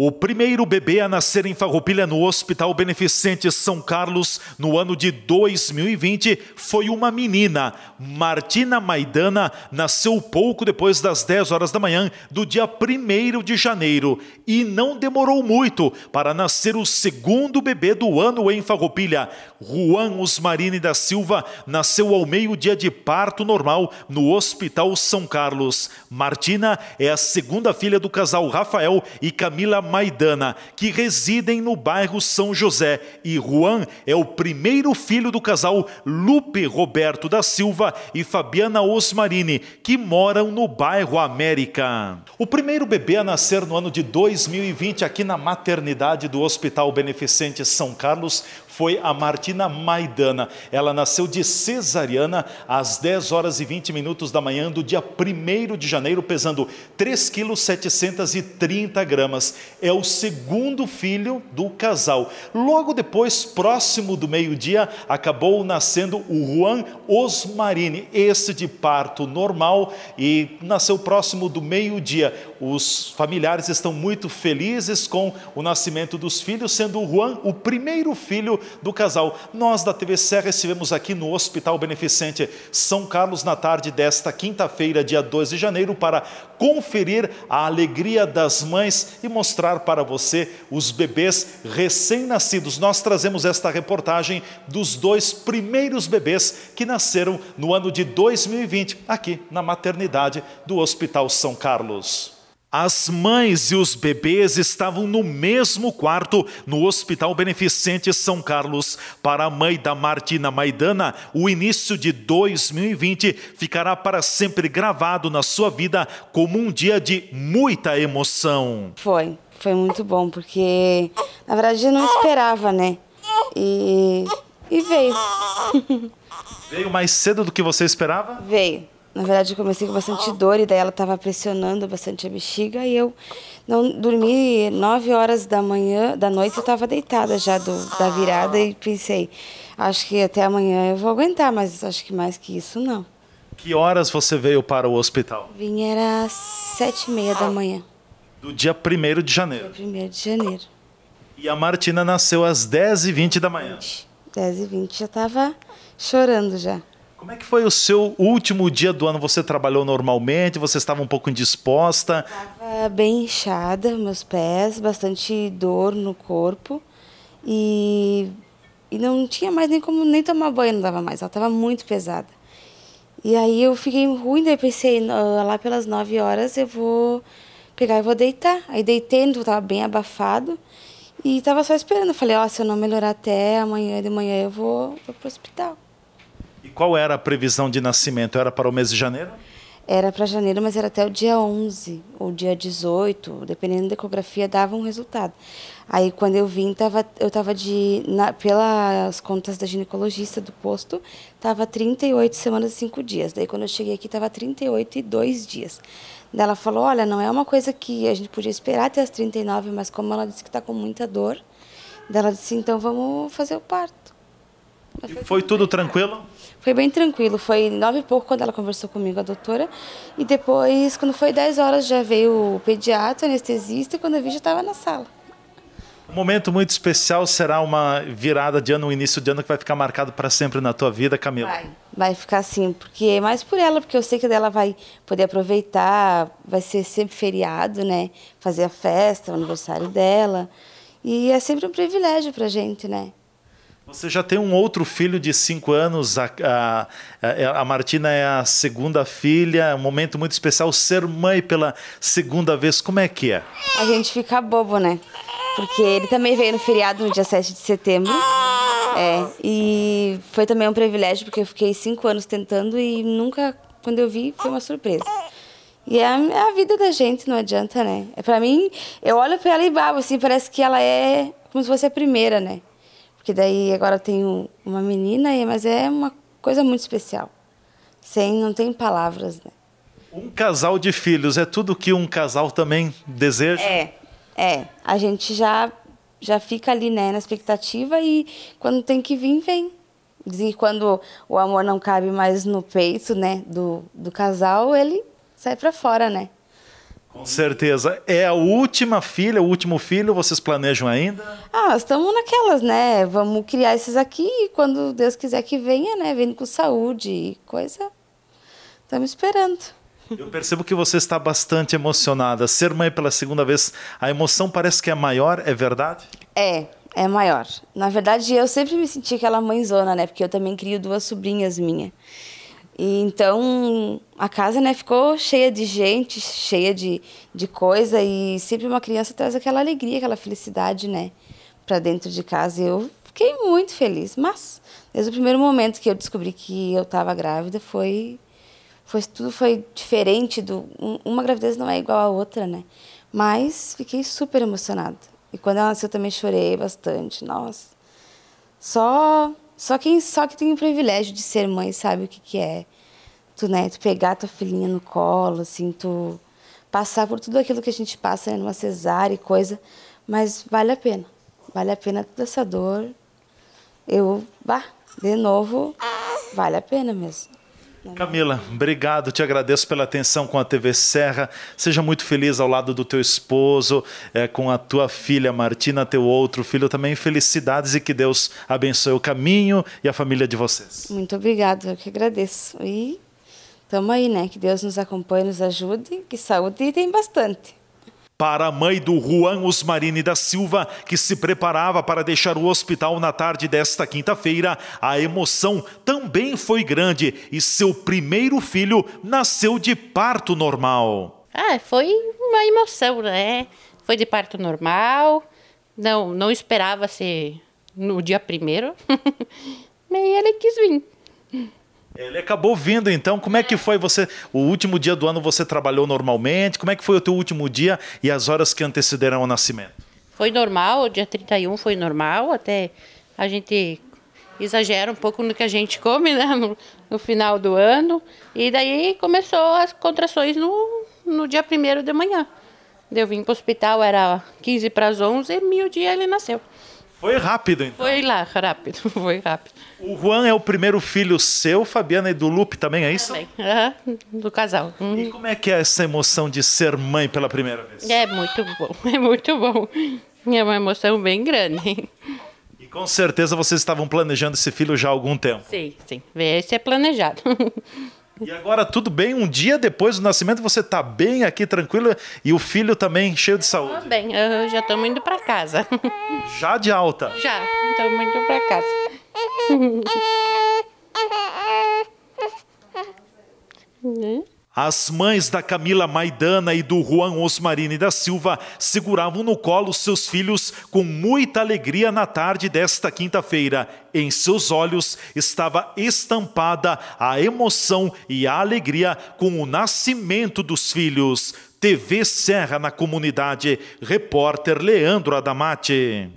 O primeiro bebê a nascer em Farroupilha no Hospital Beneficente São Carlos no ano de 2020 foi uma menina. Martina Maidana nasceu pouco depois das 10 horas da manhã do dia 1 de janeiro e não demorou muito para nascer o segundo bebê do ano em Farroupilha. Juan Osmarini da Silva nasceu ao meio-dia de parto normal no Hospital São Carlos. Martina é a segunda filha do casal Rafael e Camila Maidana, que residem no bairro São José, e Juan é o primeiro filho do casal Lupe Roberto da Silva e Fabiana Osmarini, que moram no bairro América. O primeiro bebê a nascer no ano de 2020 aqui na maternidade do Hospital Beneficente São Carlos foi a Martina Maidana. Ela nasceu de cesariana às 10 horas e 20 minutos da manhã do dia 1 de janeiro, pesando 3,730 gramas. É o segundo filho do casal. Logo depois, próximo do meio-dia, acabou nascendo o Juan Osmarini, esse de parto normal, e nasceu próximo do meio-dia os familiares estão muito felizes com o nascimento dos filhos, sendo o Juan o primeiro filho do casal. Nós da TV Serra estivemos aqui no Hospital Beneficente São Carlos na tarde desta quinta-feira, dia 12 de janeiro, para conferir a alegria das mães e mostrar para você os bebês recém-nascidos. Nós trazemos esta reportagem dos dois primeiros bebês que nasceram no ano de 2020 aqui na maternidade do Hospital São Carlos. As mães e os bebês estavam no mesmo quarto no Hospital Beneficente São Carlos. Para a mãe da Martina Maidana, o início de 2020 ficará para sempre gravado na sua vida como um dia de muita emoção. Foi, foi muito bom, porque na verdade eu não esperava, né? E, e veio. Veio mais cedo do que você esperava? Veio. Na verdade, eu comecei com bastante dor e daí ela estava pressionando bastante a bexiga e eu não dormi. Nove horas da manhã, da noite, eu estava deitada já do, da virada e pensei, acho que até amanhã eu vou aguentar, mas acho que mais que isso não. Que horas você veio para o hospital? Vim era sete e meia da manhã. Do dia 1 de janeiro? Dia 1 de janeiro. E a Martina nasceu às 10h20 da manhã? 10h20, já estava chorando já. Como é que foi o seu último dia do ano? Você trabalhou normalmente? Você estava um pouco indisposta? Estava bem inchada, meus pés, bastante dor no corpo. E, e não tinha mais nem como nem tomar banho, não dava mais. Ela estava muito pesada. E aí eu fiquei ruim, daí pensei, lá pelas 9 horas eu vou pegar e vou deitar. Aí deitei, estava bem abafado. E estava só esperando. Falei, ó, oh, se eu não melhorar até amanhã de manhã eu vou, vou o hospital qual era a previsão de nascimento? Era para o mês de janeiro? Era para janeiro, mas era até o dia 11 ou dia 18, dependendo da ecografia, dava um resultado. Aí quando eu vim, tava, eu estava de. Na, pelas contas da ginecologista do posto, estava 38 semanas e 5 dias. Daí quando eu cheguei aqui, estava 38 e 2 dias. Daí ela falou: olha, não é uma coisa que a gente podia esperar até as 39, mas como ela disse que está com muita dor, daí ela disse: então vamos fazer o parto. Foi, foi tudo tranquilo? Foi bem tranquilo. Foi nove e pouco quando ela conversou comigo, a doutora. E depois, quando foi dez horas, já veio o pediatra, o anestesista, e quando eu vi, já estava na sala. Um momento muito especial será uma virada de ano, um início de ano que vai ficar marcado para sempre na tua vida, Camila. Vai, vai ficar assim, porque é mais por ela, porque eu sei que dela vai poder aproveitar, vai ser sempre feriado, né? Fazer a festa, o aniversário dela. E é sempre um privilégio a gente, né? Você já tem um outro filho de cinco anos, a, a, é, a Martina é a segunda filha, é um momento muito especial ser mãe pela segunda vez. Como é que é? A gente fica bobo, né? Porque ele também veio no feriado no dia 7 de setembro. É, e foi também um privilégio, porque eu fiquei cinco anos tentando e nunca, quando eu vi, foi uma surpresa. E é, é a, vida da gente, não adianta, né? É, pra mim, eu olho pra ela e babo, assim, parece que ela é como se fosse a primeira, né? Porque daí agora tenho uma menina, mas é uma coisa muito especial. Sem, não tem palavras, né? Um casal de filhos é tudo que um casal também deseja? É, é. A gente já, já fica ali, né, na expectativa e quando tem que vir, vem. Dizem que quando o amor não cabe mais no peito, né, do, do casal, ele sai para fora, né? Certeza. É a última filha, o último filho, vocês planejam ainda? Ah, estamos naquelas, né? Vamos criar esses aqui e quando Deus quiser que venha, né? Vindo com saúde e coisa. Estamos esperando. Eu percebo que você está bastante emocionada. Ser mãe pela segunda vez, a emoção parece que é maior, é verdade? É, é maior. Na verdade, eu sempre me senti aquela mãezona, né? Porque eu também crio duas sobrinhas minhas. E então a casa né, ficou cheia de gente, cheia de, de coisa, e sempre uma criança traz aquela alegria, aquela felicidade, né, para dentro de casa. E eu fiquei muito feliz, mas desde o primeiro momento que eu descobri que eu estava grávida foi. Foi, tudo foi diferente do uma gravidez não é igual à outra, né? Mas fiquei super emocionada. E quando ela nasceu também chorei bastante. Nossa. Só só quem só que tem o privilégio de ser mãe sabe o que, que é. Tu, né, tu pegar tua filhinha no colo, assim, tu passar por tudo aquilo que a gente passa né, numa cesárea e coisa, mas vale a pena. Vale a pena toda essa dor. Eu, bah, de novo, vale a pena mesmo. Camila, obrigado, te agradeço pela atenção com a TV Serra. Seja muito feliz ao lado do teu esposo, é, com a tua filha Martina, teu outro filho também. Felicidades e que Deus abençoe o caminho e a família de vocês. Muito obrigado, eu que agradeço. E estamos aí, né? Que Deus nos acompanhe, nos ajude, que saúde tem bastante. Para a mãe do Juan Osmarini da Silva, que se preparava para deixar o hospital na tarde desta quinta-feira, a emoção também foi grande e seu primeiro filho nasceu de parto normal. Ah, foi uma emoção, né? Foi de parto normal. Não, não esperava ser no dia primeiro. Mas ele quis vir. Ele acabou vindo, então. Como é que foi você? O último dia do ano você trabalhou normalmente? Como é que foi o teu último dia e as horas que antecederam o nascimento? Foi normal, o dia 31 foi normal, até a gente exagera um pouco no que a gente come, né? No, no final do ano. E daí começou as contrações no, no dia 1 de manhã. Eu vim para o hospital, era 15 para as 11 e meio-dia ele nasceu. Foi rápido, então. Foi lá, rápido, foi rápido. O Juan é o primeiro filho seu, Fabiana, e do Lupe também, é isso? Também, uhum, do casal. Uhum. E como é que é essa emoção de ser mãe pela primeira vez? É muito bom, é muito bom. É uma emoção bem grande. E com certeza vocês estavam planejando esse filho já há algum tempo. Sim, sim. Esse é planejado. E agora tudo bem, um dia depois do nascimento você está bem aqui, tranquila, e o filho também cheio de saúde? Tô bem, eu já tô indo para casa. Já de alta? Já, tô indo para casa. Hum. As mães da Camila Maidana e do Juan Osmarini da Silva seguravam no colo seus filhos com muita alegria na tarde desta quinta-feira. Em seus olhos estava estampada a emoção e a alegria com o nascimento dos filhos. TV Serra na comunidade. Repórter Leandro Adamati.